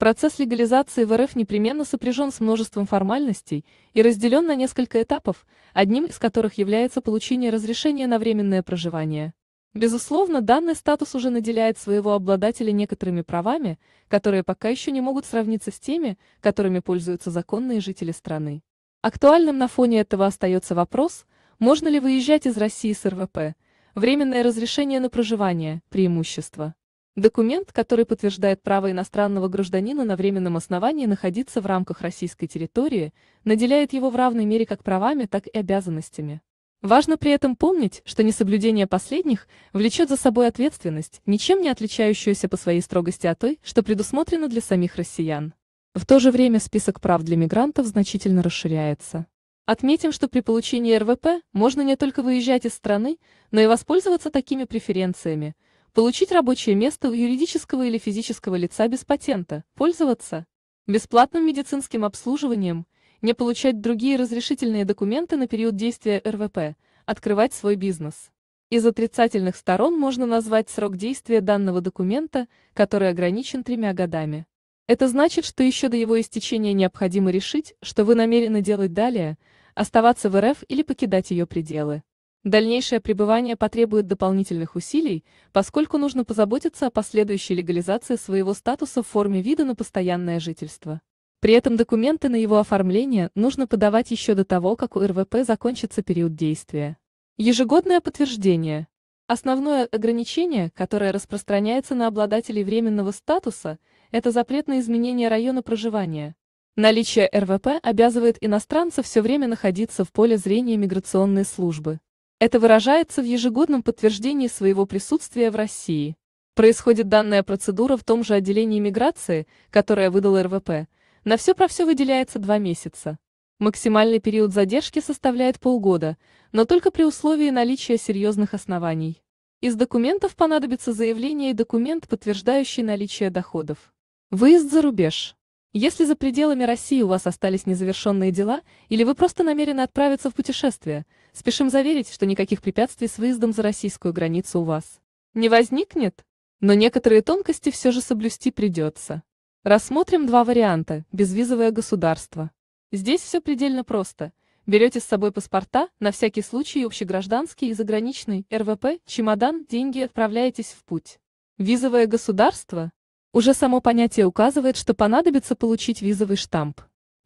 Процесс легализации в РФ непременно сопряжен с множеством формальностей и разделен на несколько этапов, одним из которых является получение разрешения на временное проживание. Безусловно, данный статус уже наделяет своего обладателя некоторыми правами, которые пока еще не могут сравниться с теми, которыми пользуются законные жители страны. Актуальным на фоне этого остается вопрос, можно ли выезжать из России с РВП, временное разрешение на проживание, преимущество. Документ, который подтверждает право иностранного гражданина на временном основании находиться в рамках российской территории, наделяет его в равной мере как правами, так и обязанностями. Важно при этом помнить, что несоблюдение последних влечет за собой ответственность, ничем не отличающуюся по своей строгости от той, что предусмотрено для самих россиян. В то же время список прав для мигрантов значительно расширяется. Отметим, что при получении РВП можно не только выезжать из страны, но и воспользоваться такими преференциями – Получить рабочее место у юридического или физического лица без патента, пользоваться бесплатным медицинским обслуживанием, не получать другие разрешительные документы на период действия РВП, открывать свой бизнес. Из отрицательных сторон можно назвать срок действия данного документа, который ограничен тремя годами. Это значит, что еще до его истечения необходимо решить, что вы намерены делать далее, оставаться в РФ или покидать ее пределы. Дальнейшее пребывание потребует дополнительных усилий, поскольку нужно позаботиться о последующей легализации своего статуса в форме вида на постоянное жительство. При этом документы на его оформление нужно подавать еще до того, как у РВП закончится период действия. Ежегодное подтверждение. Основное ограничение, которое распространяется на обладателей временного статуса, это запрет на изменение района проживания. Наличие РВП обязывает иностранца все время находиться в поле зрения миграционной службы. Это выражается в ежегодном подтверждении своего присутствия в России. Происходит данная процедура в том же отделении миграции, которое выдал РВП. На все про все выделяется два месяца. Максимальный период задержки составляет полгода, но только при условии наличия серьезных оснований. Из документов понадобится заявление и документ, подтверждающий наличие доходов. Выезд за рубеж. Если за пределами России у вас остались незавершенные дела, или вы просто намерены отправиться в путешествие – Спешим заверить, что никаких препятствий с выездом за российскую границу у вас не возникнет, но некоторые тонкости все же соблюсти придется. Рассмотрим два варианта – безвизовое государство. Здесь все предельно просто. Берете с собой паспорта, на всякий случай общегражданский и заграничный, РВП, чемодан, деньги, отправляетесь в путь. Визовое государство? Уже само понятие указывает, что понадобится получить визовый штамп.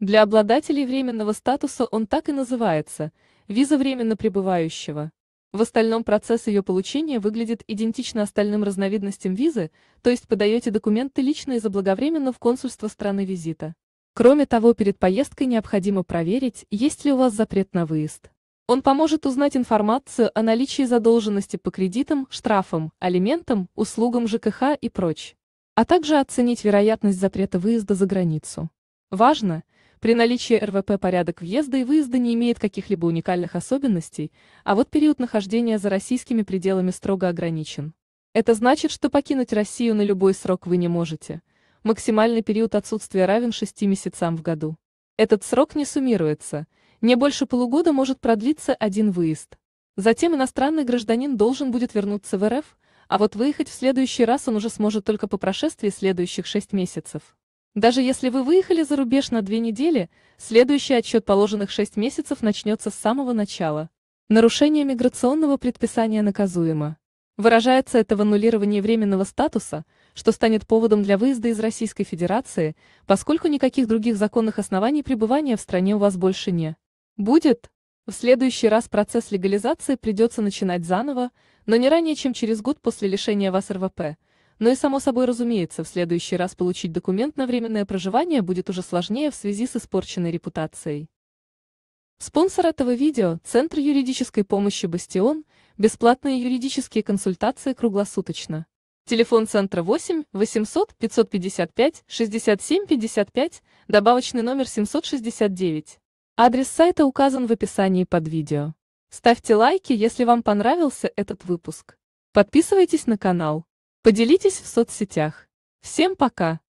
Для обладателей временного статуса он так и называется – виза временно пребывающего. В остальном процесс ее получения выглядит идентично остальным разновидностям визы, то есть подаете документы лично и заблаговременно в консульство страны визита. Кроме того, перед поездкой необходимо проверить, есть ли у вас запрет на выезд. Он поможет узнать информацию о наличии задолженности по кредитам, штрафам, алиментам, услугам ЖКХ и прочь. А также оценить вероятность запрета выезда за границу. Важно – при наличии РВП порядок въезда и выезда не имеет каких-либо уникальных особенностей, а вот период нахождения за российскими пределами строго ограничен. Это значит, что покинуть Россию на любой срок вы не можете. Максимальный период отсутствия равен 6 месяцам в году. Этот срок не суммируется. Не больше полугода может продлиться один выезд. Затем иностранный гражданин должен будет вернуться в РФ, а вот выехать в следующий раз он уже сможет только по прошествии следующих 6 месяцев. Даже если вы выехали за рубеж на две недели, следующий отсчет положенных 6 месяцев начнется с самого начала. Нарушение миграционного предписания наказуемо. Выражается это в аннулировании временного статуса, что станет поводом для выезда из Российской Федерации, поскольку никаких других законных оснований пребывания в стране у вас больше не будет. В следующий раз процесс легализации придется начинать заново, но не ранее, чем через год после лишения вас РВП, но и само собой разумеется, в следующий раз получить документ на временное проживание будет уже сложнее в связи с испорченной репутацией. Спонсор этого видео – Центр юридической помощи «Бастион», бесплатные юридические консультации круглосуточно. Телефон центра 8 800 555 67 55, добавочный номер 769. Адрес сайта указан в описании под видео. Ставьте лайки, если вам понравился этот выпуск. Подписывайтесь на канал. Поделитесь в соцсетях. Всем пока!